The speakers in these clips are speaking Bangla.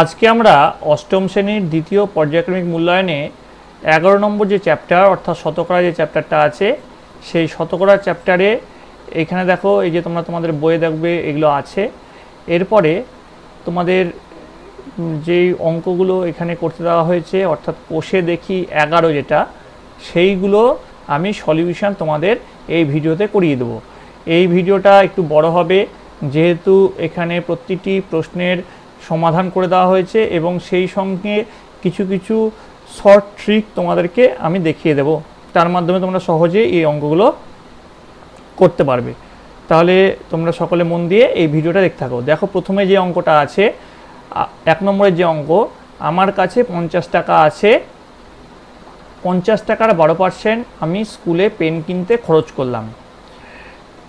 আজকে আমরা অষ্টম শ্রেণীর দ্বিতীয় পর্যায়ক্রমিক মূল্যায়নে এগারো নম্বর যে চ্যাপ্টার অর্থাৎ শতকরা যে চ্যাপ্টারটা আছে সেই শতকরা চ্যাপ্টারে এখানে দেখো এই যে তোমরা তোমাদের বইয়ে দেখবে এগুলো আছে এরপরে তোমাদের যেই অঙ্কগুলো এখানে করতে দেওয়া হয়েছে অর্থাৎ কোষে দেখি এগারো যেটা সেইগুলো আমি সলিউশন তোমাদের এই ভিডিওতে করিয়ে দেবো এই ভিডিওটা একটু বড় হবে যেহেতু এখানে প্রতিটি প্রশ্নের সমাধান করে দেওয়া হয়েছে এবং সেই সঙ্গে কিছু কিছু শর্ট ট্রিক তোমাদেরকে আমি দেখিয়ে দেব তার মাধ্যমে তোমরা সহজে এই অঙ্কগুলো করতে পারবে তাহলে তোমরা সকলে মন দিয়ে এই ভিডিওটা দেখতে থাকো দেখো প্রথমে যে অঙ্কটা আছে এক নম্বরের যে অঙ্ক আমার কাছে পঞ্চাশ টাকা আছে পঞ্চাশ টাকার বারো পার্সেন্ট আমি স্কুলে পেন কিনতে খরচ করলাম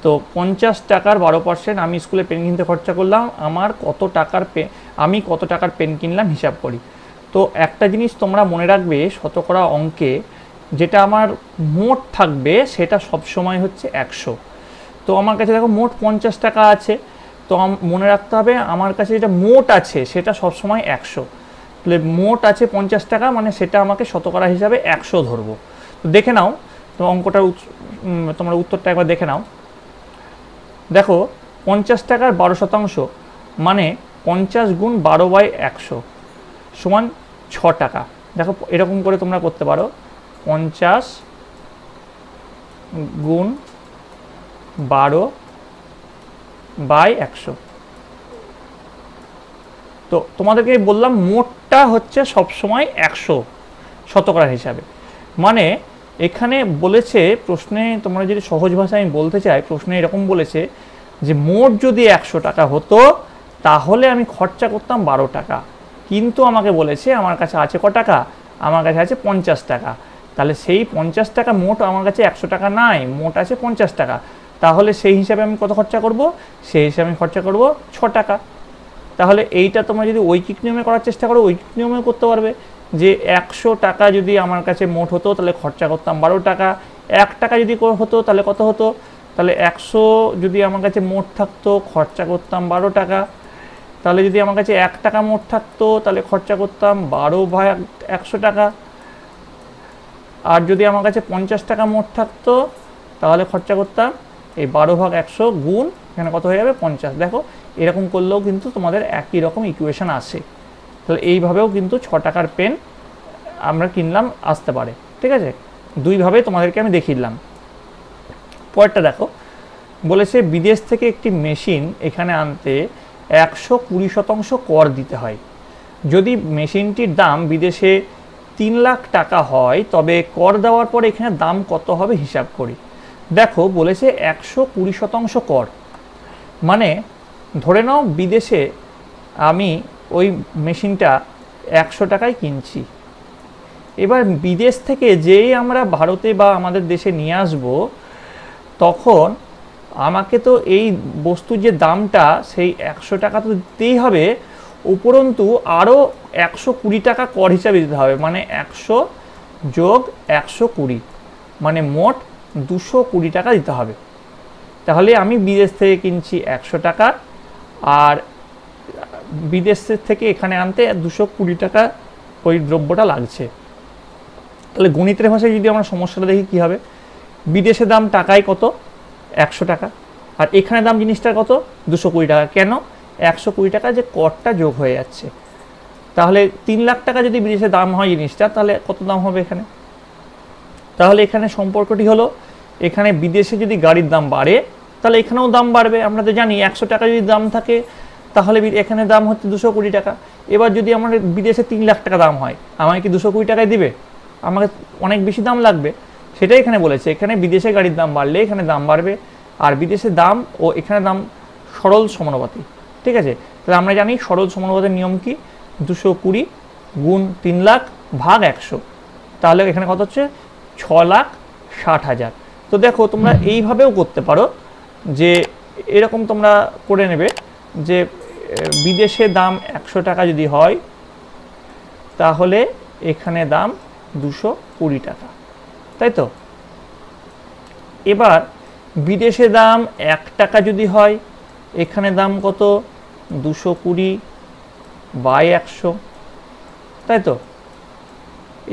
তো পঞ্চাশ টাকার বারো পার্সেন্ট আমি স্কুলে পেন কিনতে খরচা করলাম আমার কত টাকার পে আমি কত টাকার পেন কিনলাম হিসাব করি তো একটা জিনিস তোমরা মনে রাখবে শতকরা অঙ্কে যেটা আমার মোট থাকবে সেটা সবসময় হচ্ছে একশো তো আমার কাছে দেখো মোট পঞ্চাশ টাকা আছে তো মনে রাখতে হবে আমার কাছে যেটা মোট আছে সেটা সবসময় একশো মোট আছে পঞ্চাশ টাকা মানে সেটা আমাকে শতকরা হিসাবে একশো ধরবো তো দেখে নাও তো অঙ্কটার তোমার উত্তরটা একবার দেখে নাও দেখো পঞ্চাশ টাকার বারো শতাংশ মানে পঞ্চাশ গুণ বারো বাই একশো সমান ছ টাকা দেখো এরকম করে তোমরা করতে পারো পঞ্চাশ গুণ বারো বাই একশো তো তোমাদেরকে বললাম মোটটা হচ্ছে সবসময় একশো শতকরা হিসাবে মানে এখানে বলেছে প্রশ্নে তোমরা যদি সহজ ভাষায় আমি বলতে চাই প্রশ্নে এরকম বলেছে যে মোট যদি একশো টাকা হতো তাহলে আমি খরচা করতাম বারো টাকা কিন্তু আমাকে বলেছে আমার কাছে আছে ক টাকা আমার কাছে আছে পঞ্চাশ টাকা তাহলে সেই পঞ্চাশ টাকা মোট আমার কাছে একশো টাকা নাই মোট আছে পঞ্চাশ টাকা তাহলে সেই হিসাবে আমি কত খরচা করব সেই হিসাবে আমি খরচা করব ছ টাকা তাহলে এইটা তোমরা যদি ঐকিক নিয়মে করার চেষ্টা করো ঐকিক নিয়মে করতে পারবে যে একশো টাকা যদি আমার কাছে মোট হতো তাহলে খরচা করতাম বারো টাকা এক টাকা যদি হতো তাহলে কত হতো তাহলে একশো যদি আমার কাছে মোট থাকতো খরচা করতাম বারো টাকা তাহলে যদি আমার কাছে এক টাকা মোট থাকতো তাহলে খরচা করতাম বারো ভাগ একশো টাকা আর যদি আমার কাছে পঞ্চাশ টাকা মোট থাকতো তাহলে খরচা করতাম এই বারো ভাগ একশো গুণ এখানে কত হয়ে যাবে পঞ্চাশ দেখো এরকম করলেও কিন্তু তোমাদের একই রকম ইকুয়েশান আসে তাহলে এইভাবেও কিন্তু ছ টাকার পেন আমরা কিনলাম আসতে পারে ঠিক আছে দুইভাবে তোমাদেরকে আমি দেখিলাম পরেরটা দেখো বলেছে বিদেশ থেকে একটি মেশিন এখানে আনতে একশো কুড়ি শতাংশ কর দিতে হয় যদি মেশিনটির দাম বিদেশে তিন লাখ টাকা হয় তবে কর দেওয়ার পর এখানে দাম কত হবে হিসাব করি দেখো বলেছে একশো কুড়ি শতাংশ কর মানে ধরে নাও বিদেশে আমি ওই মেশিনটা একশো টাকায় কিনছি এবার বিদেশ থেকে যেই আমরা ভারতে বা আমাদের দেশে নিয়ে আসব তখন আমাকে তো এই বস্তুর যে দামটা সেই একশো টাকা তো দিতেই হবে উপরন্তু আরও একশো কুড়ি টাকা কর হিসাবে দিতে হবে মানে একশো যোগ একশো কুড়ি মানে মোট দুশো কুড়ি টাকা দিতে হবে তাহলে আমি বিদেশ থেকে কিনছি একশো টাকা আর বিদেশের থেকে এখানে আনতে দুশো কুড়ি টাকা ওই দ্রব্যটা লাগছে তাহলে গণিতের ভাষায় যদি আমরা সমস্যাটা দেখি কী হবে বিদেশে দাম টাকায় কত একশো টাকা আর এখানে দাম জিনিসটা কত দুশো কুড়ি টাকা কেন একশো কুড়ি টাকা যে করটা যোগ হয়ে যাচ্ছে তাহলে তিন লাখ টাকা যদি বিদেশে দাম হয় জিনিসটা তাহলে কত দাম হবে এখানে তাহলে এখানে সম্পর্কটি হলো এখানে বিদেশে যদি গাড়ির দাম বাড়ে তাহলে এখানেও দাম বাড়বে আমরা তো জানি একশো টাকা যদি দাম থাকে তাহলে এখানে দাম হচ্ছে দুশো কুড়ি টাকা এবার যদি আমার বিদেশে তিন লাখ টাকা দাম হয় আমাকে কি দুশো কুড়ি টাকায় দিবে আমাকে অনেক বেশি দাম লাগবে সেটাই এখানে বলেছে এখানে বিদেশে গাড়ির দাম বাড়লে এখানে দাম বাড়বে আর বিদেশে দাম ও এখানে দাম সরল সমানুপাতি ঠিক আছে তাহলে আমরা জানি সরল সমানুপাতের নিয়ম কি দুশো কুড়ি গুণ তিন লাখ ভাগ একশো তাহলে এখানে কত হচ্ছে ছ লাখ ষাট হাজার তো দেখো তোমরা এইভাবেও করতে পারো যে এরকম তোমরা করে নেবে যে বিদেশে দাম একশো টাকা যদি হয় তাহলে এখানে দাম দুশো কুড়ি টাকা তাই তো এবার বিদেশে দাম এক টাকা যদি হয় এখানে দাম কত দুশো কুড়ি বাই একশো তাই তো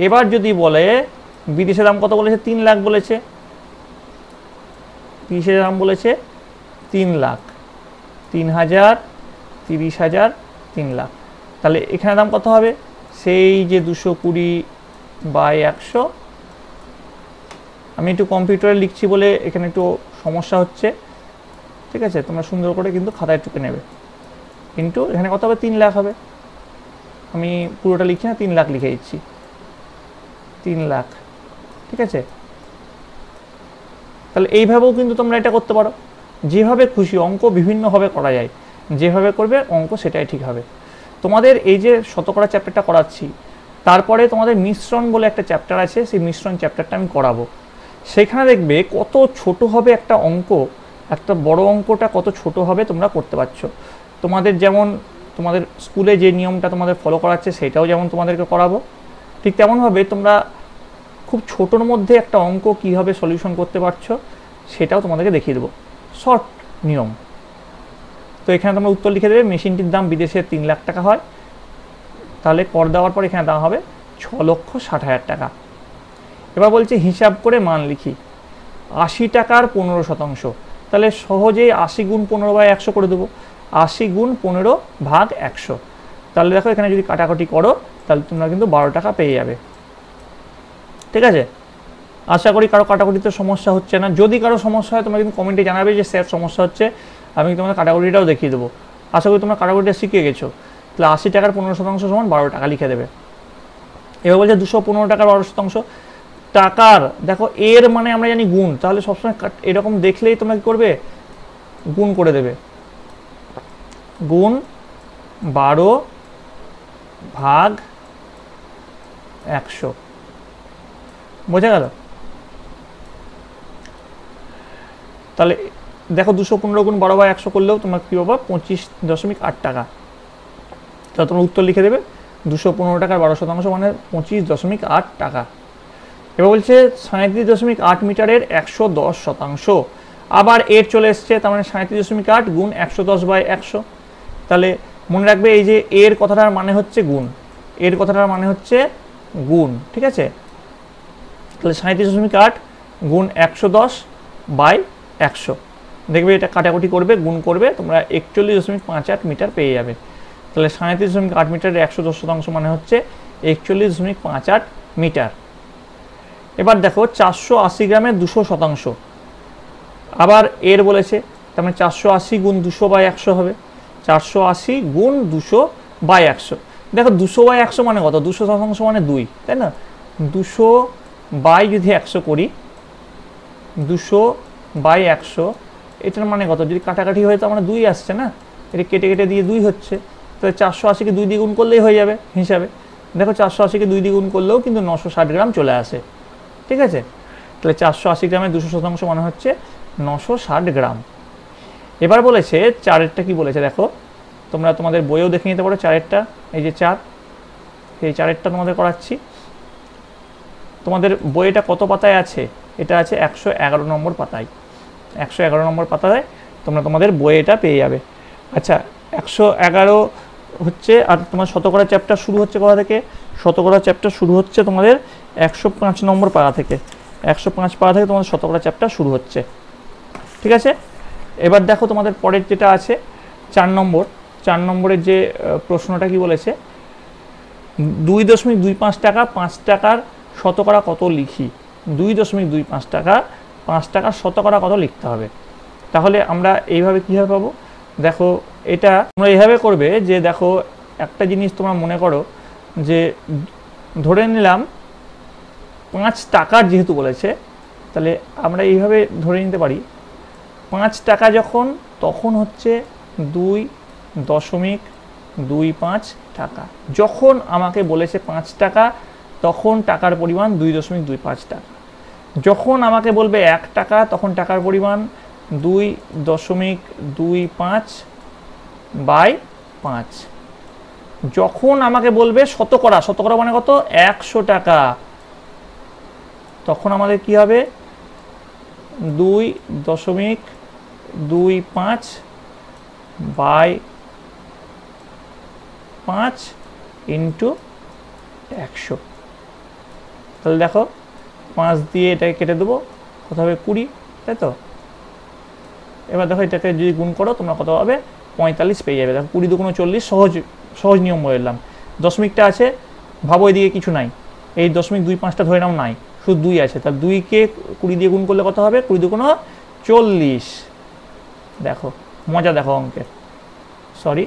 এবার যদি বলে বিদেশে দাম কত বলেছে তিন লাখ বলেছে কিসের দাম বলেছে তিন লাখ তিন হাজার তিরিশ হাজার তিন লাখ তাহলে এখানে দাম কত হবে সেই যে দুশো কুড়ি বাই একশো আমি একটু কম্পিউটারে লিখছি বলে এখানে একটু সমস্যা হচ্ছে ঠিক আছে তোমরা সুন্দর করে কিন্তু খাতায় টুকে নেবে কিন্তু এখানে কত হবে তিন লাখ হবে আমি পুরোটা লিখছি না তিন লাখ লিখে দিচ্ছি তিন লাখ ঠিক আছে তাহলে এইভাবেও কিন্তু তোমরা এটা করতে পারো যেভাবে খুশি অঙ্ক বিভিন্নভাবে করা যায় যেভাবে করবে অঙ্ক সেটাই ঠিক হবে তোমাদের এই যে শতকরা চ্যাপ্টারটা করাচ্ছি তারপরে তোমাদের মিশ্রণ বলে একটা চ্যাপ্টার আছে সেই মিশ্রণ চ্যাপ্টারটা আমি করাবো সেখানে দেখবে কত ছোট হবে একটা অঙ্ক একটা বড় অঙ্কটা কত ছোট হবে তোমরা করতে পারছ তোমাদের যেমন তোমাদের স্কুলে যে নিয়মটা তোমাদের ফলো করাচ্ছে সেটাও যেমন তোমাদেরকে করাবো ঠিক তেমনভাবে তোমরা খুব ছোটোর মধ্যে একটা অঙ্ক কীভাবে সলিউশন করতে পারছো সেটাও তোমাদেরকে দেখিয়ে দেবো শর্ট নিয়ম তো এখানে তোমরা উত্তর লিখে দেবে মেশিনটির দাম বিদেশে তিন লাখ টাকা হয় তাহলে কর দেওয়ার পর এখানে দাম হবে ছ লক্ষ ষাট হাজার টাকা এবার বলছে হিসাব করে মান লিখি আশি টাকার পনেরো শতাংশ তাহলে সহজেই আশি গুণ পনেরো বাই একশো করে দেবো আশি গুণ পনেরো ভাগ একশো তাহলে দেখো এখানে যদি কাটাকাটি করো তাহলে তোমরা কিন্তু বারো টাকা পেয়ে যাবে ঠিক আছে আশা করি কারো কাটাকুটিতে সমস্যা হচ্ছে না যদি কারো সমস্যা হয় তোমরা কিন্তু কমেন্টে জানাবে যে স্যার সমস্যা হচ্ছে আমি তোমাদের কাটাকুটিটাও দেখিয়ে দেবো আশা করি তোমরা কাটাকুটিটা শিখে গেছো তাহলে আশি টাকার পনেরো শতাংশ সমান বারো টাকা লিখে দেবে এবার বলছে দুশো পনেরো টাকার বারো শতাংশ টাকার দেখো এর মানে আমরা জানি গুণ তাহলে সবসময় এরকম দেখলেই তোমরা কী করবে গুণ করে দেবে গুণ বারো ভাগ একশো বোঝা গেল তাহলে দেখো দুশো পনেরো গুণ বারো বাই একশো করলেও তোমার কী পাবা পঁচিশ দশমিক আট টাকা তাহলে তোমার উত্তর লিখে দেবে দুশো পনেরো টাকার বারো শতাংশ মানে পঁচিশ দশমিক আট টাকা এবার বলছে সাঁত্রিশ দশমিক আট মিটারের একশো দশ শতাংশ আবার এর চলে এসছে তার মানে সাঁত্রিশ দশমিক আট গুণ একশো দশ বাই একশো তাহলে মনে রাখবে এই যে এর কথাটার মানে হচ্ছে গুণ এর কথাটার মানে হচ্ছে গুণ ঠিক আছে তাহলে সাঁত্রিশ দশমিক আট গুণ একশো দশ বাই একশো দেখবে এটা কাটাকুটি করবে গুণ করবে তোমরা একচল্লিশ দশমিক পাঁচ আট মিটার পেয়ে যাবে তাহলে সাঁত্রিশ দশমিক আট মিটারের একশো দশ শতাংশ মানে হচ্ছে একচল্লিশ দশমিক পাঁচ আট মিটার এবার দেখো চারশো আশি গ্রামে দুশো শতাংশ আবার এর বলেছে তার মানে চারশো আশি গুণ দুশো বাই একশো হবে চারশো আশি গুণ দুশো বাই একশো দেখো দুশো বাই একশো মানে কত দুশো শতাংশ মানে দুই তাই না দুশো বাই যদি একশো করি দুশো বাই একশো এটার মানে কত যদি কাটাকাটি হয়ে তো আমরা মানে দুই আসছে না এটা কেটে কেটে দিয়ে দুই হচ্ছে তাহলে চারশো আশিকে দুই দিগুণ করলেই হয়ে যাবে হিসাবে দেখো চারশো আশিকে দুই দিগুণ করলেও কিন্তু নশো ষাট গ্রাম চলে আসে ঠিক আছে তাহলে চারশো আশি গ্রামে দুশো শতাংশ মানে হচ্ছে নশো ষাট গ্রাম এবার বলেছে চারেরটা কি বলেছে দেখো তোমরা তোমাদের বইয়েও দেখে নিতে পারো চারেরটা এই যে চার এই চারেরটা তোমাদের করাচ্ছি তোমাদের বইটা কত পাতায় আছে এটা আছে একশো এগারো নম্বর পাতায় একশো এগারো নম্বর পাতায় তোমরা তোমাদের বই এটা পেয়ে যাবে আচ্ছা একশো এগারো হচ্ছে আর তোমার শতকরা চ্যাপ্টার শুরু হচ্ছে কোথা থেকে শতকরা চ্যাপ্টার শুরু হচ্ছে তোমাদের একশো পাঁচ নম্বর পাড়া থেকে একশো পাঁচ পাড়া থেকে তোমাদের শতকরা চ্যাপ্টার শুরু হচ্ছে ঠিক আছে এবার দেখো তোমাদের পরের যেটা আছে চার নম্বর চার নম্বরের যে প্রশ্নটা কি বলেছে দুই দশমিক দুই পাঁচ টাকা পাঁচ টাকার শতকরা কত লিখি দুই দশমিক দুই পাঁচ টাকা পাঁচ টাকার শতকরা কত লিখতে হবে তাহলে আমরা এইভাবে কীভাবে পাবো দেখো এটা তোমরা এইভাবে করবে যে দেখো একটা জিনিস তোমরা মনে করো যে ধরে নিলাম পাঁচ টাকার যেহেতু বলেছে তাহলে আমরা এইভাবে ধরে নিতে পারি পাঁচ টাকা যখন তখন হচ্ছে দুই দশমিক দুই পাঁচ টাকা যখন আমাকে বলেছে পাঁচ টাকা তখন টাকার পরিমাণ দুই দশমিক দুই পাঁচ টাকা যখন আমাকে বলবে এক টাকা তখন টাকার পরিমাণ দুই দশমিক দুই পাঁচ বাই পাঁচ যখন আমাকে বলবে শতকরা শতকরা মানে কত একশো টাকা তখন আমাদের কি হবে দুই দশমিক দুই পাঁচ বাই পাঁচ ইন্টু একশো তাহলে দেখো পাঁচ দিয়ে এটাকে কেটে দেবো কত হবে কুড়ি তাই তো এবার দেখো এটাকে যদি গুণ করো তোমরা কত হবে পঁয়তাল্লিশ পেয়ে যাবে দেখো কুড়ি দুগুণ চল্লিশ সহজ সহজ নিয়ম বললাম দশমিকটা আছে ভাবো এদিকে কিছু নাই এই দশমিক দুই পাঁচটা ধরে নাও নাই শুধু দুই আছে তাহলে দুইকে কুড়ি দিয়ে গুণ করলে কত হবে কুড়ি দুগুণ চল্লিশ দেখো মজা দেখো অঙ্কের সরি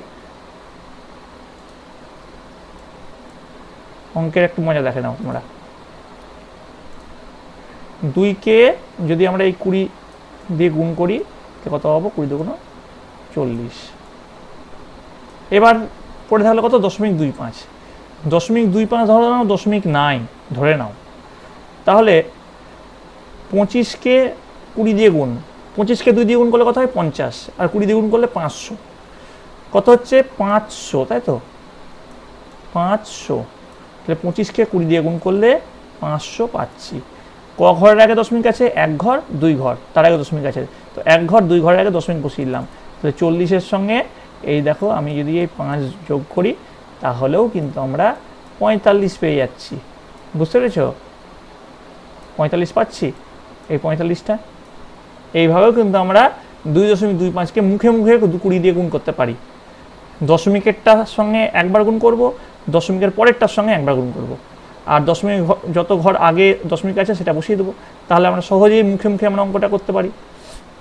অঙ্কের একটু মজা দেখে নাও তোমরা দুইকে যদি আমরা এই কুড়ি দিয়ে গুণ করি তো কত পাবো কুড়ি দুগুণ চল্লিশ এবার পড়ে থাকলে কত দশমিক দুই পাঁচ দশমিক দুই পাঁচ ধরে নাও দশমিক নাইন ধরে নাও তাহলে পঁচিশকে কুড়ি দিয়ে গুণ পঁচিশকে দুই দিয়ে গুণ করলে কত হয় পঞ্চাশ আর কুড়ি দিয়ে গুণ করলে পাঁচশো কত হচ্ছে পাঁচশো তাই তো পাঁচশো তাহলে পঁচিশকে কুড়ি দিয়ে গুণ করলে পাঁচশো পাচ্ছি ঘরের আগে দশমিক আছে এক ঘর দুই ঘর তার আগে দশমিক আছে তো এক ঘর দুই ঘরের আগে দশমিক বসিয়ে দিলাম তাহলে চল্লিশের সঙ্গে এই দেখো আমি যদি এই পাঁচ যোগ করি তাহলেও কিন্তু আমরা পঁয়তাল্লিশ পেয়ে যাচ্ছি বুঝতে পেরেছ পঁয়তাল্লিশ পাচ্ছি এই পঁয়তাল্লিশটা এইভাবেও কিন্তু আমরা দুই দশমিক দুই পাঁচকে মুখে মুখে কুড়ি দিয়ে গুণ করতে পারি দশমিকেরটার সঙ্গে একবার গুণ করব দশমিকের পরেরটার সঙ্গে একবার গুণ করবো আর দশমিক যত ঘর আগে দশমিক আছে সেটা বসিয়ে দেবো তাহলে আমরা সহজেই মুখে মুখে আমরা অঙ্কটা করতে পারি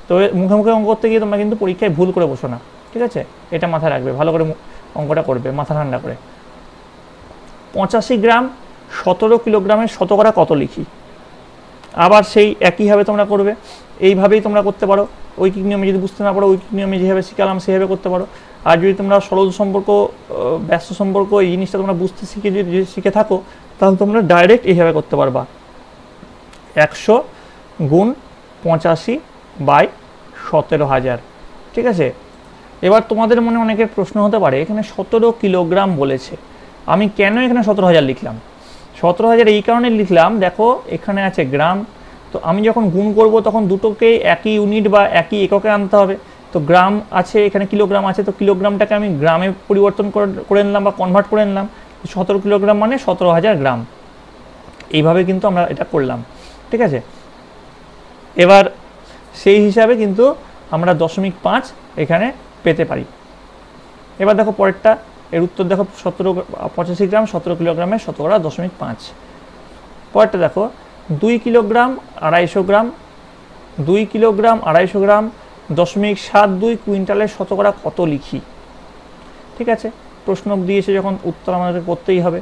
তো মুখে মুখে অঙ্ক করতে গিয়ে তোমরা কিন্তু পরীক্ষায় ভুল করে বসো না ঠিক আছে এটা মাথায় রাখবে ভালো করে অঙ্কটা করবে মাথা ঠান্ডা করে পঁচাশি গ্রাম সতেরো কিলোগ্রামের শতকরা কত লিখি আবার সেই একইভাবে তোমরা করবে এইভাবেই তোমরা করতে পারো ঐকিক নিয়মে যদি বুঝতে না পারো ঐকিক নিয়মে যেভাবে শিখালাম সেভাবে করতে পারো আর যদি তোমরা সরল সম্পর্ক ব্যস্ত সম্পর্ক এই জিনিসটা তোমরা বুঝতে শিখে যদি শিখে থাকো তাহলে তোমরা ডাইরেক্ট এইভাবে করতে পারবা একশো গুণ পঁচাশি বাই সতেরো হাজার ঠিক আছে এবার তোমাদের মনে অনেকের প্রশ্ন হতে পারে এখানে সতেরো কিলোগ্রাম বলেছে আমি কেন এখানে সতেরো হাজার লিখলাম সতেরো হাজার এই কারণে লিখলাম দেখো এখানে আছে গ্রাম তো আমি যখন গুণ করব তখন দুটোকে একই ইউনিট বা একই এককে আনতে হবে তো গ্রাম আছে এখানে কিলোগ্রাম আছে তো কিলোগ্রামটাকে আমি গ্রামে পরিবর্তন করে নিলাম বা কনভার্ট করে নিলাম সতেরো কিলোগ্রাম মানে সতেরো হাজার গ্রাম এইভাবে কিন্তু আমরা এটা করলাম ঠিক আছে এবার সেই হিসাবে কিন্তু আমরা দশমিক পাঁচ এখানে পেতে পারি এবার দেখো পরেরটা এর উত্তর দেখো সতেরো পঁচাশি গ্রাম সতেরো কিলোগ্রামে শতকরা দশমিক পাঁচ পরেরটা দেখো দুই কিলোগ্রাম আড়াইশো গ্রাম দুই কিলোগ্রাম আড়াইশো গ্রাম দশমিক সাত দুই কুইন্টালের শতকরা কত লিখি ঠিক আছে প্রশ্ন দিয়েছে যখন উত্তর আমাদের করতেই হবে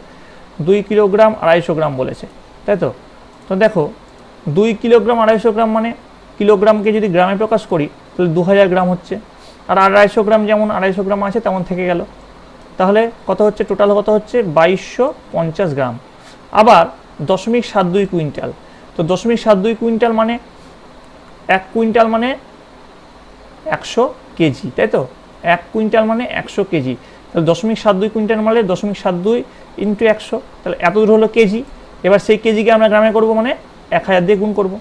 দুই কিলোগ্রাম আড়াইশো গ্রাম বলেছে তাই তো তো দেখো দুই কিলোগ্রাম আড়াইশো গ্রাম মানে কিলোগ্রামকে যদি গ্রামে প্রকাশ করি তাহলে দু গ্রাম হচ্ছে আর আড়াইশো গ্রাম যেমন আড়াইশো গ্রাম আছে তেমন থেকে গেল তাহলে কত হচ্ছে টোটাল কত হচ্ছে বাইশশো পঞ্চাশ গ্রাম আবার দশমিক সাত দুই কুইন্টাল তো দশমিক সাত দুই কুইন্টাল মানে এক কুইন্টাল মানে একশো কেজি তাই তো এক কুইন্টাল মানে একশো কেজি তাহলে দশমিক সাত দুই কুইন্টাল মালে দশমিক সাত দুই ইন্টু একশো তাহলে এত দূর হলো কেজি এবার সেই কেজিকে আমরা গ্রামে করব মানে এক হাজার দিয়ে গুণ করব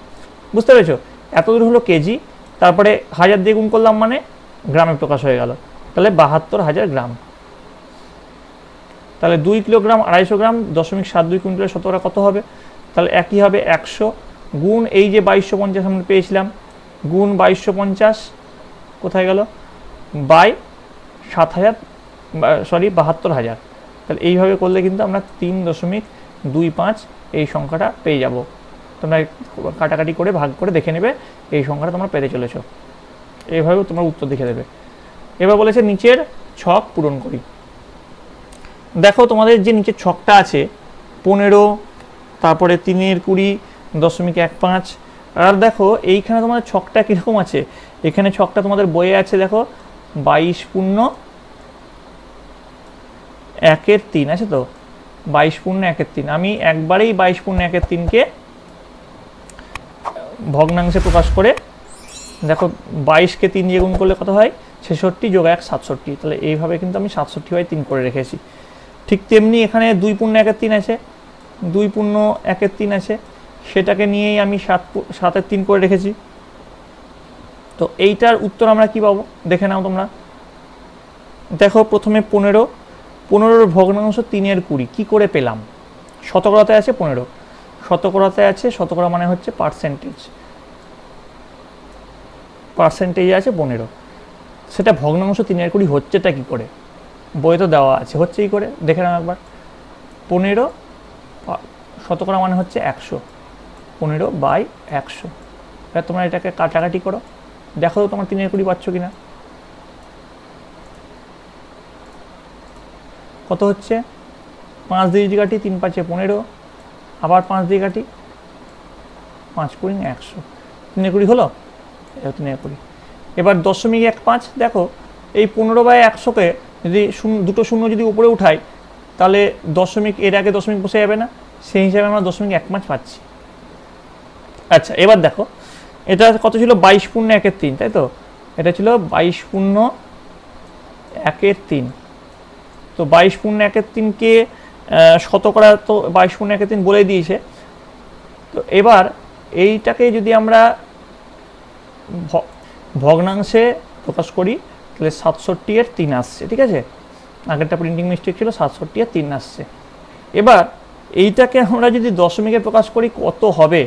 বুঝতে পেরেছো এত দূর হলো কেজি তারপরে হাজার দিয়ে গুণ করলাম মানে গ্রামে প্রকাশ হয়ে গেল তাহলে বাহাত্তর হাজার গ্রাম তাহলে দুই কিলোগ্রাম আড়াইশো গ্রাম দশমিক সাত দুই কুইন্টালের শতকরা কত হবে তাহলে একই হবে একশো গুণ এই যে বাইশশো পঞ্চাশ আমরা পেয়েছিলাম গুণ বাইশশো পঞ্চাশ কোথায় গেল বাই সাত হাজার সরি বাহাত্তর হাজার তাহলে এইভাবে করলে কিন্তু আমরা তিন দশমিক দুই পাঁচ এই সংখ্যাটা পেয়ে যাব তোমরা কাটাকাটি করে ভাগ করে দেখে নেবে এই সংখ্যাটা তোমরা পেতে চলেছ এইভাবেও তোমার উত্তর দেখে দেবে এবার বলেছে নিচের ছক পূরণ করি দেখো তোমাদের যে নিচের ছকটা আছে পনেরো তারপরে তিনের কুড়ি দশমিক এক পাঁচ আর দেখো এইখানে তোমাদের ছকটা কীরকম আছে এখানে ছকটা তোমাদের বইয়ে আছে দেখো বাইশ পূর্ণ একের তিন আছে তো বাইশ পূর্ণ একের তিন আমি একবারেই বাইশ পূর্ণ একের তিনকে ভগ্নাংশে প্রকাশ করে দেখো বাইশকে তিন দিয়ে গুণ করলে কত হয় ছেষট্টি যোগ এক সাতষট্টি তাহলে এইভাবে কিন্তু আমি সাতষট্টি বাই তিন করে রেখেছি ঠিক তেমনি এখানে দুই পূর্ণ একের তিন আছে দুই পূর্ণ একের তিন আছে সেটাকে নিয়েই আমি সাত সাতের তিন করে রেখেছি তো এইটার উত্তর আমরা কি পাবো দেখে নাও তোমরা দেখো প্রথমে পনেরো পনেরোর ভগ্নাংশ তিনের কুড়ি কী করে পেলাম শতকরাতে আছে পনেরো শতকরাতে আছে শতকরা মানে হচ্ছে পার্সেন্টেজ পার্সেন্টেজ আছে পনেরো সেটা ভগ্নাংশ তিনের কুড়ি হচ্ছেটা কী করে বইয়ে তো দেওয়া আছে হচ্ছে কী করে দেখে নাও একবার পনেরো শতকরা মানে হচ্ছে একশো পনেরো বাই একশো এবার তোমরা এটাকে কাটাকাটি করো দেখো তোমার তিনের কুড়ি পাচ্ছ কি না কত হচ্ছে পাঁচ দুই কাটি তিন পাঁচে পনেরো আবার পাঁচ দুই কাটি পাঁচ কুড়ি একশো তিন কুড়ি হলো এবার তিন কুড়ি এবার দশমিক এক পাঁচ দেখো এই পনেরো বাই একশোকে যদি শূন্য দুটো শূন্য যদি উপরে উঠাই তাহলে দশমিক এর আগে দশমিক বসে যাবে না সেই হিসাবে আমরা দশমিক এক পাঁচ পাচ্ছি আচ্ছা এবার দেখো এটা কত ছিল বাইশ পূর্ণ একের তিন তাই তো এটা ছিল বাইশ পূর্ণ একের তিন তো বাইশ পূর্ণ একের তিনকে শতকরা তো বাইশ পূর্ণ একের তিন বলে দিয়েছে তো এবার এইটাকে যদি আমরা ভগ্নাংশে প্রকাশ করি তাহলে সাতষট্টি এর তিন আসছে ঠিক আছে আগেরটা প্রিন্টিং মিস্টেক ছিল সাতষট্টি এর তিন আসছে এবার এইটাকে আমরা যদি দশমিকে প্রকাশ করি কত হবে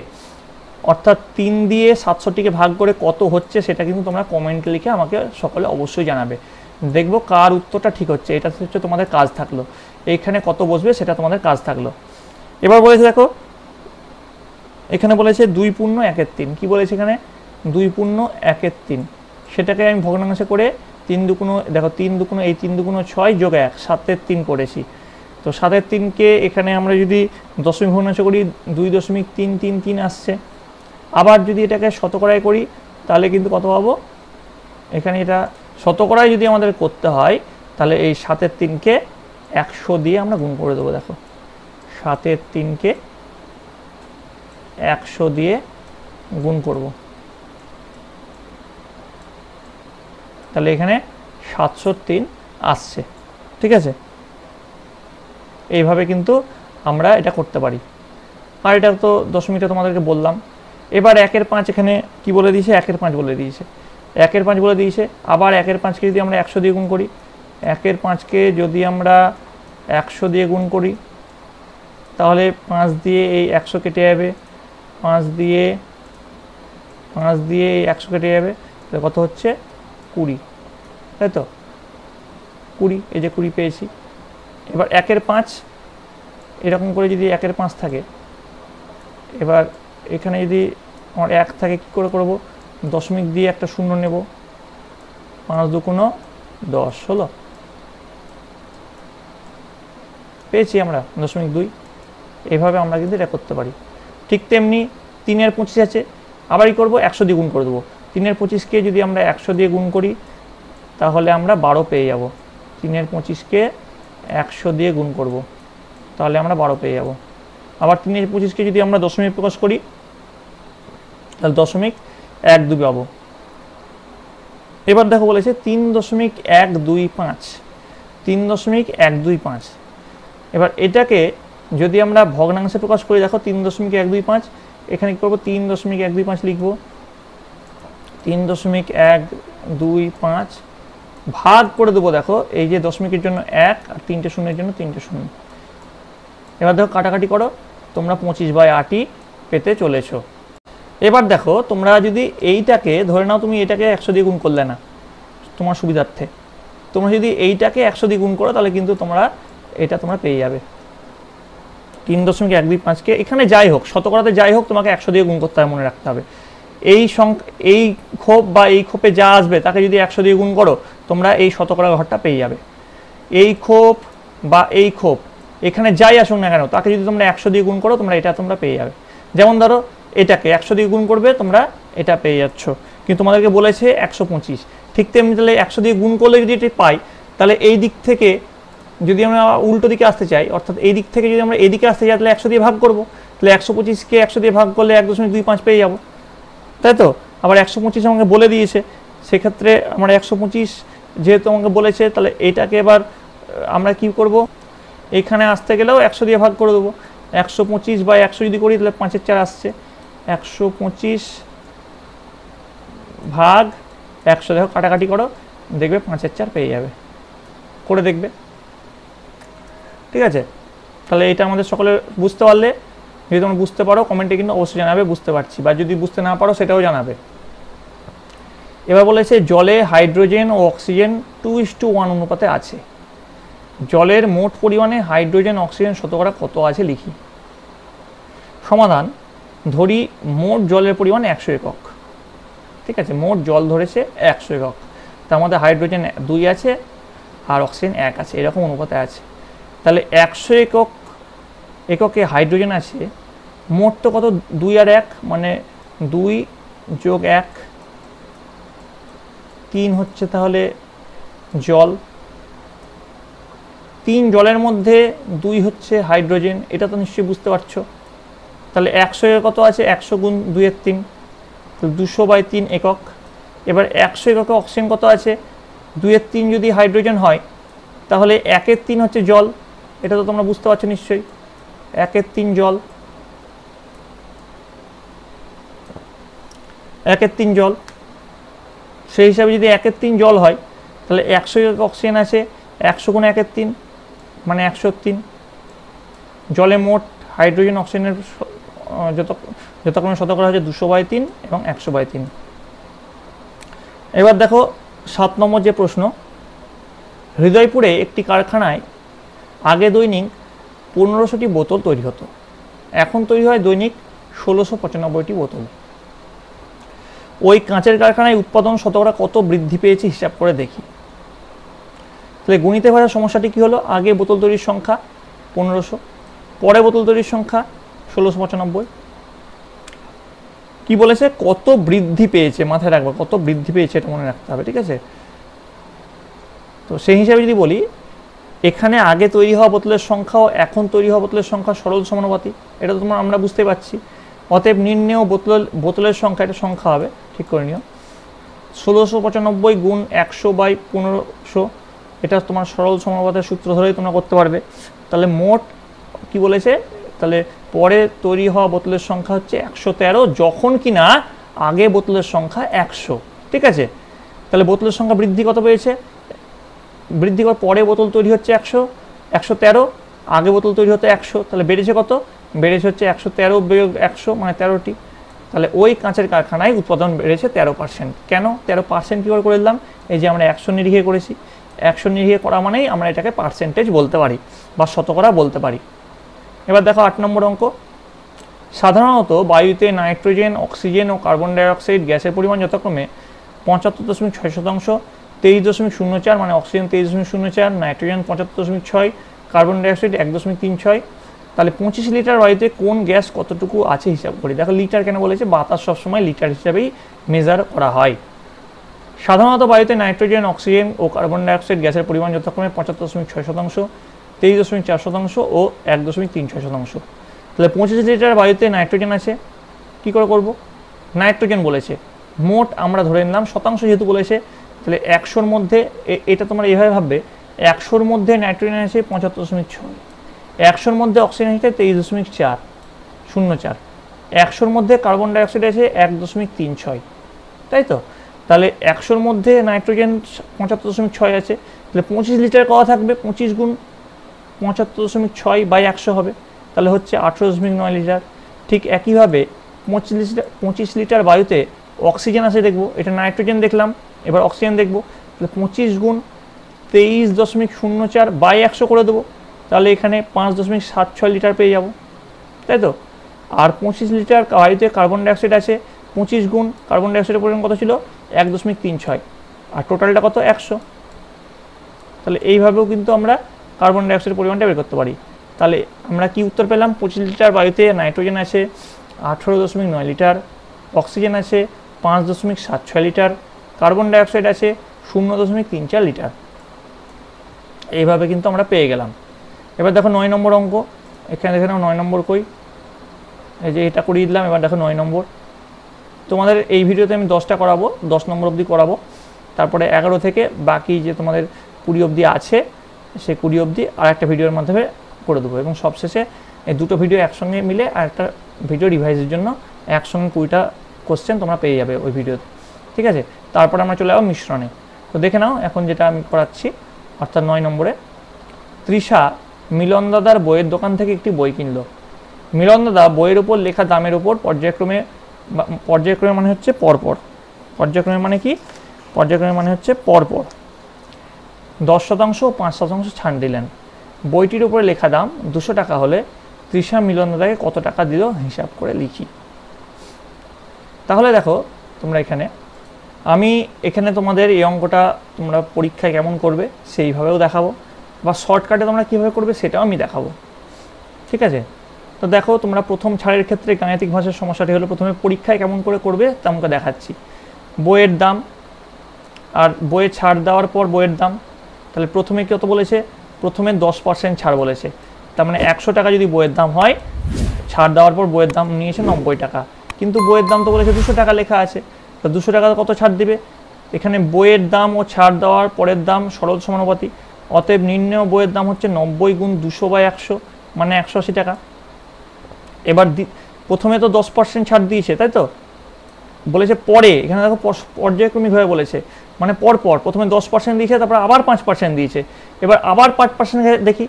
অর্থাৎ তিন দিয়ে সাতষট্টিকে ভাগ করে কত হচ্ছে সেটা কিন্তু তোমরা কমেন্ট লিখে আমাকে সকলে অবশ্যই জানাবে দেখবো কার উত্তরটা ঠিক হচ্ছে এটা হচ্ছে তোমাদের কাজ থাকলো এইখানে কত বসবে সেটা তোমাদের কাজ থাকলো এবার বলেছে দেখো এখানে বলেছে দুই পূর্ণ একের তিন কী বলেছে এখানে দুই পূর্ণ একের তিন সেটাকে আমি ভগ্নাংশে করে তিন দুকুনো দেখো তিন দুকুনো এই তিন দুকুনো ছয় যোগ এক সাতের তিন করেছি তো সাতের তিনকে এখানে আমরা যদি দশমিক ভগ্নাংশ করি দুই দশমিক তিন তিন তিন আসছে আবার যদি এটাকে শতকরায় করি তাহলে কিন্তু কত পাবো এখানে এটা শতকরাই যদি আমাদের করতে হয় তাহলে এই সাতের তিনকে একশো দিয়ে আমরা গুণ করে দেবো দেখো সাতের তিনকে একশো দিয়ে গুণ করব তাহলে এখানে সাতশো তিন আসছে ঠিক আছে এইভাবে কিন্তু আমরা এটা করতে পারি আর এটা তো দশমিকটা তোমাদেরকে বললাম এবার একের পাঁচ এখানে কি বলে দিয়েছে একের পাঁচ বলে দিয়েছে একের পাঁচ বলে দিয়েছে আবার একের পাঁচকে যদি আমরা একশো দিয়ে গুণ করি একের পাঁচকে যদি আমরা একশো দিয়ে গুণ করি তাহলে পাঁচ দিয়ে এই একশো কেটে যাবে পাঁচ দিয়ে পাঁচ দিয়ে এই একশো কেটে যাবে তাহলে কত হচ্ছে কুড়ি তাই তো কুড়ি এই যে কুড়ি পেয়েছি এবার একের পাঁচ এরকম করে যদি একের পাঁচ থাকে এবার এখানে যদি আমার এক থাকে কী করে করবো দশমিক দিয়ে একটা শূন্য নেব পাঁচ দুকুনো দশ হলো পেয়েছি আমরা দশমিক দুই এভাবে আমরা কিন্তু এটা করতে পারি ঠিক তেমনি তিনের পঁচিশ আছে আবারই করব একশো দিয়ে গুণ করে দেবো তিনের পঁচিশকে যদি আমরা একশো দিয়ে গুণ করি তাহলে আমরা বারো পেয়ে যাব তিনের পঁচিশকে একশো দিয়ে গুণ করব। তাহলে আমরা বারো পেয়ে যাব আবার তিনের পঁচিশকে যদি আমরা দশমিক প্রকাশ করি তাহলে দশমিক এক দুই পাবো এবার দেখো বলেছে তিন দশমিক এক দুই পাঁচ তিন দশমিক এক দুই পাঁচ এবার এটাকে যদি আমরা ভগ্নাংশে প্রকাশ করি দেখো তিন দশমিক এক দুই পাঁচ এখানে কী করবো তিন দশমিক এক দুই পাঁচ লিখবো তিন দশমিক এক দুই পাঁচ ভাগ করে দেবো দেখো এই যে দশমিকের জন্য এক আর তিনটে শূন্যের জন্য তিনটে শূন্য এবার দেখো কাটাকাটি করো তোমরা পঁচিশ বাই আটই পেতে চলেছো এবার দেখো তোমরা যদি এইটাকে ধরে নাও তুমি এটাকে একশো দিয়ে গুণ করলে না তোমার সুবিধার্থে তোমরা যদি এইটাকে একশো দিয়ে গুণ করো তাহলে কিন্তু তোমরা এটা তোমরা পেয়ে যাবে তিন দশমিক এক দুই পাঁচকে এখানে যাই হোক শতকরাতে যাই হোক তোমাকে একশো দিয়ে গুণ করতে হবে মনে রাখতে হবে এই সং এই ক্ষোভ বা এই ক্ষোপে যা আসবে তাকে যদি একশো দিয়ে গুণ করো তোমরা এই শতকরা ঘরটা পেয়ে যাবে এই ক্ষোভ বা এই ক্ষোভ এখানে যাই আসুক না কেন তাকে যদি তোমরা একশো দিয়ে গুণ করো তোমরা এটা তোমরা পেয়ে যাবে যেমন ধরো এটাকে একশো দিয়ে গুণ করবে তোমরা এটা পেয়ে যাচ্ছ কিন্তু তোমাদেরকে বলেছে একশো পঁচিশ ঠিক তেমনি তাহলে একশো দিয়ে গুণ করলে যদি এটি পাই তাহলে এই দিক থেকে যদি আমরা উল্টো দিকে আসতে চাই অর্থাৎ এই দিক থেকে যদি আমরা এদিকে আসতে চাই তাহলে একশো দিয়ে ভাগ করবো তাহলে একশো পঁচিশকে একশো দিয়ে ভাগ করলে এক দশমিক দুই পাঁচ পেয়ে যাবো তাই তো আবার একশো পঁচিশ আমাকে বলে দিয়েছে সেক্ষেত্রে আমরা একশো পঁচিশ যেহেতু আমাকে বলেছে তাহলে এটাকে এবার আমরা কি করব এখানে আসতে গেলেও একশো দিয়ে ভাগ করে দেবো একশো পঁচিশ বা একশো যদি করি তাহলে পাঁচের চার আসছে একশো পঁচিশ ভাগ একশো দেখো কাটাকাটি করো দেখবে পাঁচের চার পেয়ে যাবে করে দেখবে ঠিক আছে তাহলে এটা আমাদের সকলে বুঝতে পারলে যদি তোমরা বুঝতে পারো কমেন্টে কিন্তু অবশ্যই জানাবে বুঝতে পারছি বা যদি বুঝতে না পারো সেটাও জানাবে এবার বলেছে জলে হাইড্রোজেন ও oxygen two is to one অনুপাতে আছে জলের মোট পরিমাণে হাইড্রোজেন অক্সিজেন শতকরা কত আছে লিখি সমাধান ধরি মোট জলের পরিমাণ একশো একক ঠিক আছে মোট জল ধরেছে একশো একক তার মধ্যে হাইড্রোজেন দুই আছে আর অক্সিজেন এক আছে এরকম অনুপাতে আছে তাহলে একশো একক এককে হাইড্রোজেন আছে মোট তো কত দুই আর এক মানে দুই যোগ এক তিন হচ্ছে তাহলে জল তিন জলের মধ্যে দুই হচ্ছে হাইড্রোজেন এটা তো নিশ্চয়ই বুঝতে পারছো তাহলে একশো কত আছে একশো গুণ দুয়ের তিন দুশো বাই তিন একক এবার একশো এককে অক্সিজেন কত আছে দুয়ের তিন যদি হাইড্রোজেন হয় তাহলে একের তিন হচ্ছে জল এটা তো তোমরা বুঝতে পারছো নিশ্চয়ই একের তিন জল একের তিন জল সেই হিসাবে যদি একের তিন জল হয় তাহলে একশো অক্সিজেন আছে একশো গুণ একের তিন মানে একশো তিন জলে মোট হাইড্রোজেন অক্সিজেনের যত যতক্ষণ শতকরা হয়েছে দুশো বাই তিন এবং একশো বাই তিন এবার দেখো সাত নম্বর যে প্রশ্ন হৃদয়পুরে একটি কারখানায় আগে দৈনিক পনেরোশোটি বোতল তৈরি হতো এখন তৈরি হয় দৈনিক ষোলোশো পঁচানব্বইটি বোতল ওই কাঁচের কারখানায় উৎপাদন শতকরা কত বৃদ্ধি পেয়েছে হিসাব করে দেখি তাহলে গণিতে ভাষা সমস্যাটি কী হলো আগে বোতল তৈরির সংখ্যা পনেরোশো পরে বোতল তৈরির সংখ্যা ষোলোশো পঁচানব্বই কী বলেছে কত বৃদ্ধি পেয়েছে মাথায় রাখবো কত বৃদ্ধি পেয়েছে এটা মনে রাখতে হবে ঠিক আছে তো সেই হিসাবে যদি বলি এখানে আগে তৈরি হওয়া বোতলের সংখ্যাও এখন তৈরি হওয়া বোতলের সংখ্যা সরল সমানুপাতি এটা তো তোমার আমরা বুঝতে পারছি অতএব নির্ণেয় বোতল বোতলের সংখ্যা এটা সংখ্যা হবে ঠিক করে নিও ষোলোশো পঁচানব্বই গুণ একশো বাই পনেরোশো এটা তোমার সরল সমানুপাতের সূত্র ধরেই তোমরা করতে পারবে তাহলে মোট কি বলেছে তাহলে পরে তৈরি হওয়া বোতলের সংখ্যা হচ্ছে একশো তেরো যখন কিনা আগে বোতলের সংখ্যা একশো ঠিক আছে তাহলে বোতলের সংখ্যা বৃদ্ধি কত পেয়েছে বৃদ্ধি করার পরে বোতল তৈরি হচ্ছে একশো একশো তেরো আগে বোতল তৈরি হতো একশো তাহলে বেড়েছে কত বেড়েছে হচ্ছে একশো তেরো বিয়োগ একশো মানে তেরোটি তাহলে ওই কাঁচের কারখানায় উৎপাদন বেড়েছে তেরো পার্সেন্ট কেন তেরো পার্সেন্ট কীভাবে করে দিলাম এই যে আমরা একশো নিরিখে করেছি একশো নিরিখে করা মানেই আমরা এটাকে পার্সেন্টেজ বলতে পারি বা শতকরা বলতে পারি এবার দেখো আট নম্বর অঙ্ক সাধারণত বায়ুতে নাইট্রোজেন অক্সিজেন ও কার্বন ডাইঅক্সাইড গ্যাসের পরিমাণ যথাক্রমে পঁচাত্তর দশমিক ছয় শতাংশ তেইশ দশমিক শূন্য চার মানে অক্সিজেন তেইশ দশমিক শূন্য চার নাইট্রোজেন পঁচাত্তর দশমিক ছয় কার্বন ডাইঅক্সাইড এক দশমিক তিন ছয় তাহলে পঁচিশ লিটার বায়ুতে কোন গ্যাস কতটুকু আছে হিসাব করি দেখো লিটার কেন বলেছে বাতাস সবসময় লিটার হিসাবেই মেজার করা হয় সাধারণত বায়ুতে নাইট্রোজেন অক্সিজেন ও কার্বন ডাইঅক্সাইড গ্যাসের পরিমাণ যথাক্রমে পঁচাত্তর দশমিক ছয় শতাংশ তেইশ দশমিক চার শতাংশ ও এক দশমিক তিন ছয় শতাংশ তাহলে পঁচিশ লিটার বায়ুতে নাইট্রোজেন আছে কী করে করব নাইট্রোজেন বলেছে মোট আমরা ধরে নিলাম শতাংশ যেহেতু বলেছে তাহলে একশোর মধ্যে এটা তোমরা এভাবে ভাববে একশোর মধ্যে নাইট্রোজেন আছে পঁচাত্তর দশমিক ছয় একশোর মধ্যে অক্সিজেন আছে তেইশ দশমিক চার শূন্য চার একশোর মধ্যে কার্বন ডাইঅক্সাইড আছে এক দশমিক তিন ছয় তাই তো তাহলে একশোর মধ্যে নাইট্রোজেন পঁচাত্তর দশমিক ছয় আছে তাহলে পঁচিশ লিটার কওয়া থাকবে পঁচিশ গুণ পঁচাত্তর দশমিক ছয় বাই একশো হবে তাহলে হচ্ছে আঠেরো দশমিক নয় লিটার ঠিক একইভাবে পঁচিশ লিটার পঁচিশ লিটার বায়ুতে অক্সিজেন আছে দেখব এটা নাইট্রোজেন দেখলাম এবার অক্সিজেন দেখব তাহলে পঁচিশ গুণ তেইশ দশমিক শূন্য চার বাই একশো করে দেবো তাহলে এখানে পাঁচ দশমিক সাত ছয় লিটার পেয়ে যাব তাই তো আর পঁচিশ লিটার বায়ুতে কার্বন ডাইঅক্সাইড আছে পঁচিশ গুণ কার্বন ডাইঅক্সাইডের পরিমাণ কত ছিল এক দশমিক তিন ছয় আর টোটালটা কত একশো তাহলে এইভাবেও কিন্তু আমরা কার্বন ডাইঅক্সাইডের পরিমাণটা বের করতে পারি তাহলে আমরা কি উত্তর পেলাম পঁচিশ লিটার বায়ুতে নাইট্রোজেন আছে আঠেরো দশমিক নয় লিটার অক্সিজেন আছে পাঁচ দশমিক সাত ছয় লিটার কার্বন ডাইঅক্সাইড আছে শূন্য দশমিক তিন চার লিটার এইভাবে কিন্তু আমরা পেয়ে গেলাম এবার দেখো নয় নম্বর অঙ্ক এখানে দেখে নয় নম্বর কই এই যে এটা করিয়ে দিলাম এবার দেখো নয় নম্বর তোমাদের এই ভিডিওতে আমি দশটা করাবো দশ নম্বর অবধি করাবো তারপরে এগারো থেকে বাকি যে তোমাদের কুড়ি অবধি আছে সে কুড়ি অবধি আর একটা ভিডিওর মাধ্যমে করে দেবো এবং সবশেষে এই দুটো ভিডিও একসঙ্গে মিলে আর একটা ভিডিও রিভাইজের জন্য একসঙ্গে কুড়িটা কোশ্চেন তোমরা পেয়ে যাবে ওই ভিডিওতে ঠিক আছে তারপর আমরা চলে যাবো মিশ্রণে তো দেখে নাও এখন যেটা আমি করাচ্ছি অর্থাৎ নয় নম্বরে তৃষা মিলন দাদার বইয়ের দোকান থেকে একটি বই কিনল মিলন দাদা বইয়ের উপর লেখা দামের উপর পর্যায়ক্রমে পর্যায়ক্রমে মানে হচ্ছে পরপর পর্যায়ক্রমে মানে কি পর্যায়ক্রমে মানে হচ্ছে পরপর দশ শতাংশ ও পাঁচ শতাংশ ছাড় দিলেন বইটির উপরে লেখা দাম দুশো টাকা হলে তৃষা মিলনদাকে কত টাকা দিল হিসাব করে লিখি তাহলে দেখো তোমরা এখানে আমি এখানে তোমাদের এই অঙ্কটা তোমরা পরীক্ষায় কেমন করবে সেইভাবেও দেখাবো বা শর্টকাটে তোমরা কীভাবে করবে সেটাও আমি দেখাবো ঠিক আছে তো দেখো তোমরা প্রথম ছাড়ের ক্ষেত্রে গাণিতিক ভাষার সমস্যাটি হলো প্রথমে পরীক্ষায় কেমন করে করবে তা আমাকে দেখাচ্ছি বইয়ের দাম আর বইয়ে ছাড় দেওয়ার পর বইয়ের দাম তাহলে প্রথমে কত বলেছে প্রথমে দশ পার্সেন্ট ছাড় বলেছে তার মানে একশো টাকা যদি বইয়ের দাম হয় ছাড় দেওয়ার পর বইয়ের দাম নিয়েছে নব্বই টাকা কিন্তু বইয়ের দাম তো বলেছে দুশো টাকা লেখা আছে তো দুশো টাকা কত ছাড় দেবে এখানে বইয়ের দাম ও ছাড় দেওয়ার পরের দাম সরল সমানুপাতি অতএব নিম্ন বইয়ের দাম হচ্ছে নব্বই গুণ দুশো বা একশো মানে একশো আশি টাকা এবার প্রথমে তো দশ পার্সেন্ট ছাড় দিয়েছে তাই তো বলেছে পরে এখানে দেখো পর্যায়ক্রমিকভাবে বলেছে মানে পরপর প্রথমে দশ পার্সেন্ট দিয়েছে তারপর আবার পাঁচ পার্সেন্ট দিয়েছে এবার আবার পাঁচ পার্সেন্ট দেখি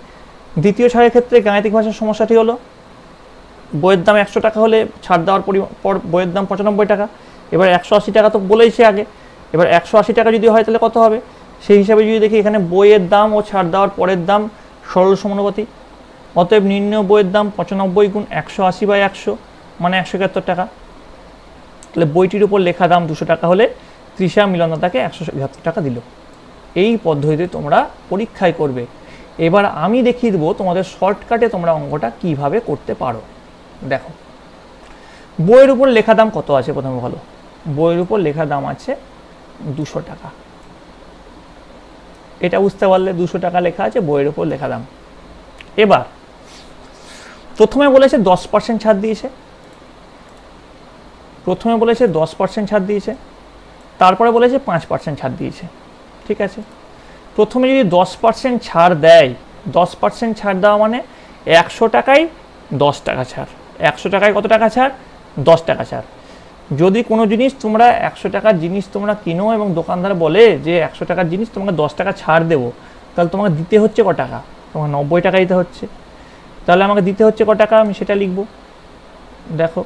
দ্বিতীয় ছাড়ের ক্ষেত্রে গাণিতিক ভাষার সমস্যাটি হলো বইয়ের দাম একশো টাকা হলে ছাড় দেওয়ার পর বইয়ের দাম পঁচানব্বই টাকা এবার একশো আশি টাকা তো বলেইছে আগে এবার একশো আশি টাকা যদি হয় তাহলে কত হবে সেই হিসাবে যদি দেখি এখানে বইয়ের দাম ও ছাড় দেওয়ার পরের দাম সরল সমানুপাতি অতএব নিম্ন বইয়ের দাম পঁচানব্বই গুণ একশো আশি বাই একশো মানে একশো একাত্তর টাকা তাহলে বইটির উপর লেখা দাম দুশো টাকা হলে তৃষা মিলনদাকে একশো বিহাত্তর টাকা দিল এই পদ্ধতিতে তোমরা পরীক্ষায় করবে এবার আমি দেখিয়ে দেবো তোমাদের শর্টকাটে তোমরা অঙ্কটা কিভাবে করতে পারো দেখো বইয়ের উপর লেখা দাম কত আছে প্রথমে ভালো বইয়ের উপর লেখা দাম আছে দুশো টাকা এটা বুঝতে পারলে দুশো টাকা লেখা আছে বইয়ের উপর লেখা দাম এবার প্রথমে বলেছে দশ পার্সেন্ট ছাড় দিয়েছে প্রথমে বলেছে দশ পার্সেন্ট ছাড় দিয়েছে তারপরে বলেছে পাঁচ পার্সেন্ট ছাড় দিয়েছে ঠিক আছে প্রথমে যদি দশ পার্সেন্ট ছাড় দেয় দশ পার্সেন্ট ছাড় দেওয়া মানে একশো টাকায় দশ টাকা ছাড় একশো টাকায় কত টাকা ছাড় দশ টাকা ছাড় যদি কোনো জিনিস তোমরা একশো টাকার জিনিস তোমরা কিনো এবং দোকানদার বলে যে একশো টাকার জিনিস তোমাকে দশ টাকা ছাড় দেবো তাহলে তোমাকে দিতে হচ্ছে ক টাকা তোমাকে নব্বই টাকা দিতে হচ্ছে তাহলে আমাকে দিতে হচ্ছে ক টাকা আমি সেটা লিখবো দেখো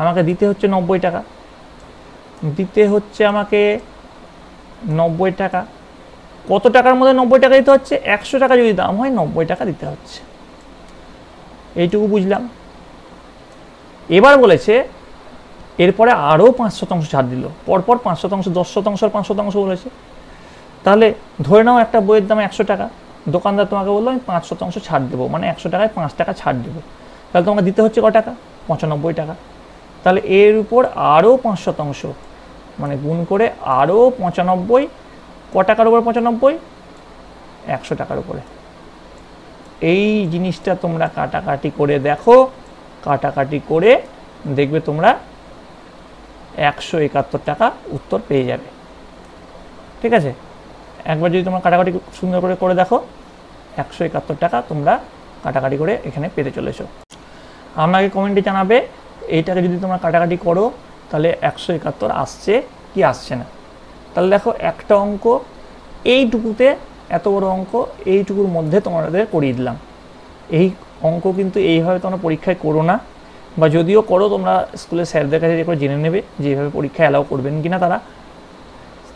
আমাকে দিতে হচ্ছে নব্বই টাকা দিতে হচ্ছে আমাকে নব্বই টাকা কত টাকার মধ্যে নব্বই টাকা দিতে হচ্ছে একশো টাকা যদি দাম হয় নব্বই টাকা দিতে হচ্ছে এইটুকু বুঝলাম এবার বলেছে এরপরে আরও পাঁচ শতাংশ ছাড় দিল পরপর পাঁচ শতাংশ দশ শতাংশ আর পাঁচ শতাংশ বলেছে তাহলে ধরে নাও একটা বইয়ের দাম একশো টাকা দোকানদার তোমাকে বললো আমি পাঁচ শতাংশ ছাড় দেবো মানে একশো টাকায় পাঁচ টাকা ছাড় দেবো তাহলে তোমাকে দিতে হচ্ছে ক টাকা পঁচানব্বই টাকা তাহলে এর উপর আরও পাঁচ শতাংশ মানে গুণ করে আরও পঁচানব্বই ক টাকার উপরে পঁচানব্বই একশো টাকার উপরে এই জিনিসটা তোমরা কাটাকাটি করে দেখো কাটাকাটি করে দেখবে তোমরা একশো একাত্তর টাকা উত্তর পেয়ে যাবে ঠিক আছে একবার যদি তোমরা কাটাকাটি সুন্দর করে করে দেখো একশো একাত্তর টাকা তোমরা কাটাকাটি করে এখানে পেতে চলেছো আপনাকে কমেন্টে জানাবে এইটাকে যদি তোমরা কাটাকাটি করো তাহলে একশো একাত্তর আসছে কি আসছে না তাহলে দেখো একটা অঙ্ক এইটুকুতে এত বড় অঙ্ক এইটুকুর মধ্যে তোমাদের করিয়ে দিলাম এই অঙ্ক কিন্তু এইভাবে তোমরা পরীক্ষায় করো না বা যদিও করো তোমরা স্কুলের স্যারদের কাছে করে জেনে নেবে যে এইভাবে পরীক্ষা অ্যালাউ করবেন কি না তারা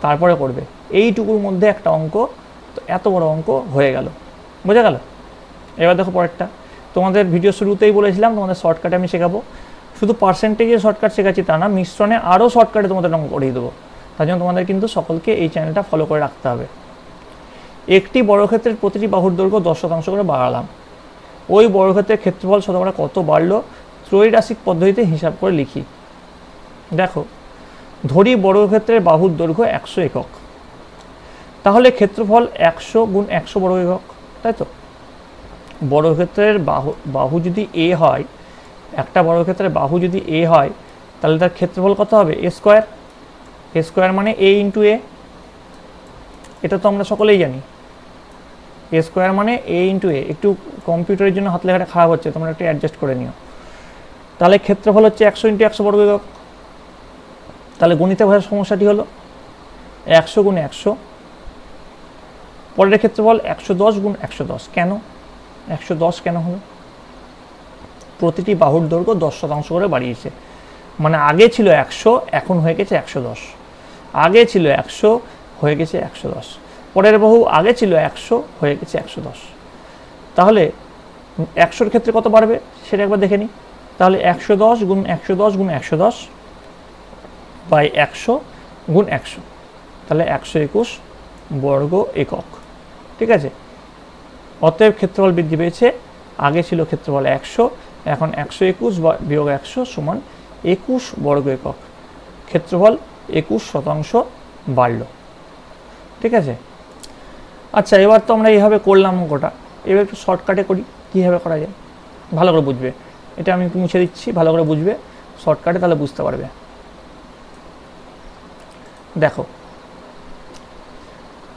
তারপরে করবে এইটুকুর মধ্যে একটা অঙ্ক তো এত বড় অঙ্ক হয়ে গেল বোঝা গেল এবার দেখো পরেরটা তোমাদের ভিডিও শুরুতেই বলেছিলাম তোমাদের শর্টকাটে আমি শেখাবো শুধু পার্সেন্টেজে শর্টকাট শেখাচ্ছি তা না মিশ্রণে আরও শর্টকাটে তোমাদের রঙ করিয়ে দেবো তার জন্য তোমাদের কিন্তু সকলকে এই চ্যানেলটা ফলো করে রাখতে হবে একটি ক্ষেত্রের প্রতিটি বাহুর দৈর্ঘ্য দশ শতাংশ করে বাড়ালাম ওই ক্ষেত্রের ক্ষেত্রফল শতকরা কত বাড়লো ত্রৈরাসিক পদ্ধতিতে হিসাব করে লিখি দেখো ধরি বর্গক্ষেত্রের বাহুর দৈর্ঘ্য একশো একক তাহলে ক্ষেত্রফল একশো গুণ একশো বর্গ একক তাই তো বর্গক্ষেত্রের বাহু বাহু যদি এ হয় একটা বর্গক্ষেত্রে বাহু যদি এ হয় তাহলে তার ক্ষেত্রফল কত হবে এ স্কোয়ার এ স্কোয়ার মানে এ ইন্টু এ এটা তো আমরা সকলেই জানি এ স্কোয়ার মানে এ ইন্টু এ একটু কম্পিউটারের জন্য হাত লেখাটা খারাপ হচ্ছে তোমরা একটু অ্যাডজাস্ট করে নিও তাহলে ক্ষেত্রফল হচ্ছে একশো ইন্টু একশো বর্গ একক তাহলে গণিতে ভাষার সমস্যাটি হলো একশো গুণ একশো পরের ক্ষেত্রফল একশো দশ গুণ একশো দশ কেন একশো দশ কেন হলো প্রতিটি বাহুর দৈর্ঘ্য দশ শতাংশ করে বাড়িয়েছে মানে আগে ছিল একশো এখন হয়ে গেছে একশো দশ আগে ছিল একশো হয়ে গেছে একশো দশ পরের বাহু আগে ছিল একশো হয়ে গেছে একশো দশ তাহলে একশোর ক্ষেত্রে কত বাড়বে সেটা একবার দেখে নিই তাহলে একশো দশ গুণ একশো দশ গুণ একশো দশ বাই একশো গুণ একশো তাহলে একশো একুশ বর্গ একক ঠিক আছে অতএব ক্ষেত্রফল বৃদ্ধি পেয়েছে আগে ছিল ক্ষেত্রফল একশো এখন একশো একুশ বা বিয়োগ একশো সমান একুশ বর্গ একক ক্ষেত্রফল একুশ শতাংশ বাড়ল ঠিক আছে আচ্ছা এবার তো আমরা এইভাবে করলাম অঙ্কটা এবার একটু শর্টকাটে করি কীভাবে করা যায় ভালো করে বুঝবে এটা আমি মুছে দিচ্ছি ভালো করে বুঝবে শর্টকাটে তাহলে বুঝতে পারবে দেখো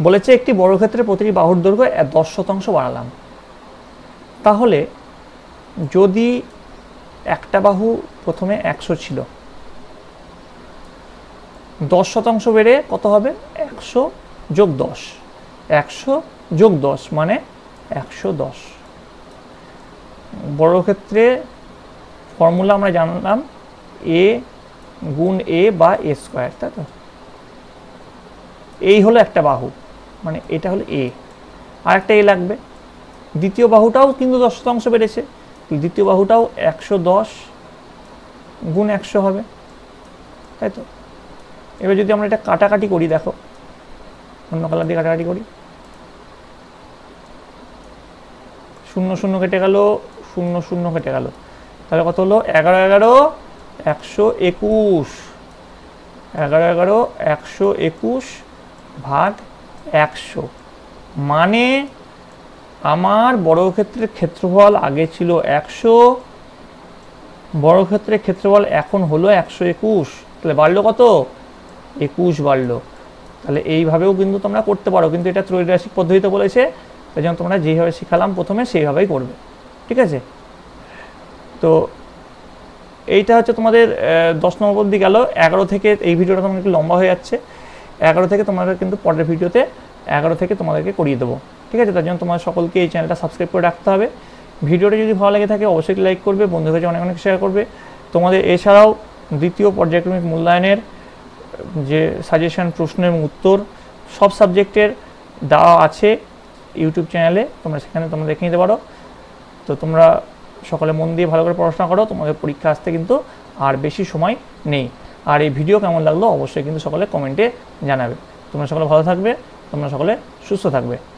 বলেছে একটি বড় ক্ষেত্রে প্রতিটি বাহুর দৈর্ঘ্য দশ শতাংশ বাড়ালাম তাহলে যদি একটা বাহু প্রথমে একশো ছিল দশ শতাংশ বেড়ে কত হবে একশো যোগ দশ একশো যোগ দশ মানে একশো দশ বড় ক্ষেত্রে ফর্মুলা আমরা জানলাম এ গুণ এ বা এ স্কোয়ার তাই তো এই হলো একটা বাহু মানে এটা হলো এ আর একটা এ লাগবে দ্বিতীয় বাহুটাও কিন্তু দশ শতাংশ বেড়েছে দ্বিতীয় বাহুটাও একশো দশ গুণ একশো হবে তাই তো এবার যদি আমরা এটা কাটাকাটি করি দেখো অন্য কালার দিয়ে কাটাকাটি করি শূন্য শূন্য কেটে গেল শূন্য শূন্য কেটে গেল তাহলে কত হলো এগারো এগারো একশো একুশ এগারো এগারো একশো একুশ ভাগ একশো মানে আমার বর্গক্ষেত্রের ক্ষেত্রফল আগে ছিল একশো বর্গক্ষেত্রের ক্ষেত্রফল এখন হলো একশো একুশ তাহলে বাড়লো কত একুশ বাড়লো তাহলে এইভাবেও কিন্তু তোমরা করতে পারো কিন্তু এটা ত্রৈরাসিক পদ্ধতিতে বলেছে তাই জন্য তোমরা যেভাবে শিখালাম প্রথমে সেইভাবেই করবে ঠিক আছে তো এইটা হচ্ছে তোমাদের দশ নম্বর অব্দি গেল এগারো থেকে এই ভিডিওটা তোমার একটু লম্বা হয়ে যাচ্ছে এগারো থেকে তোমাদের কিন্তু পরের ভিডিওতে এগারো থেকে তোমাদেরকে করিয়ে দেবো ঠিক আছে তার জন্য তোমার সকলকে এই চ্যানেলটা সাবস্ক্রাইব করে রাখতে হবে ভিডিওটা যদি ভালো লাগে থাকে অবশ্যই লাইক করবে বন্ধুদের কাছে অনেক অনেক শেয়ার করবে তোমাদের এছাড়াও দ্বিতীয় পর্যায়ক্রমিক মূল্যায়নের যে সাজেশন প্রশ্ন এবং উত্তর সব সাবজেক্টের দেওয়া আছে ইউটিউব চ্যানেলে তোমরা সেখানে তোমরা দেখে নিতে পারো তো তোমরা সকলে মন দিয়ে ভালো করে পড়াশোনা করো তোমাদের পরীক্ষা আসতে কিন্তু আর বেশি সময় নেই আর এই ভিডিও কেমন লাগলো অবশ্যই কিন্তু সকলে কমেন্টে জানাবে তোমরা সকলে ভালো থাকবে তোমরা সকলে সুস্থ থাকবে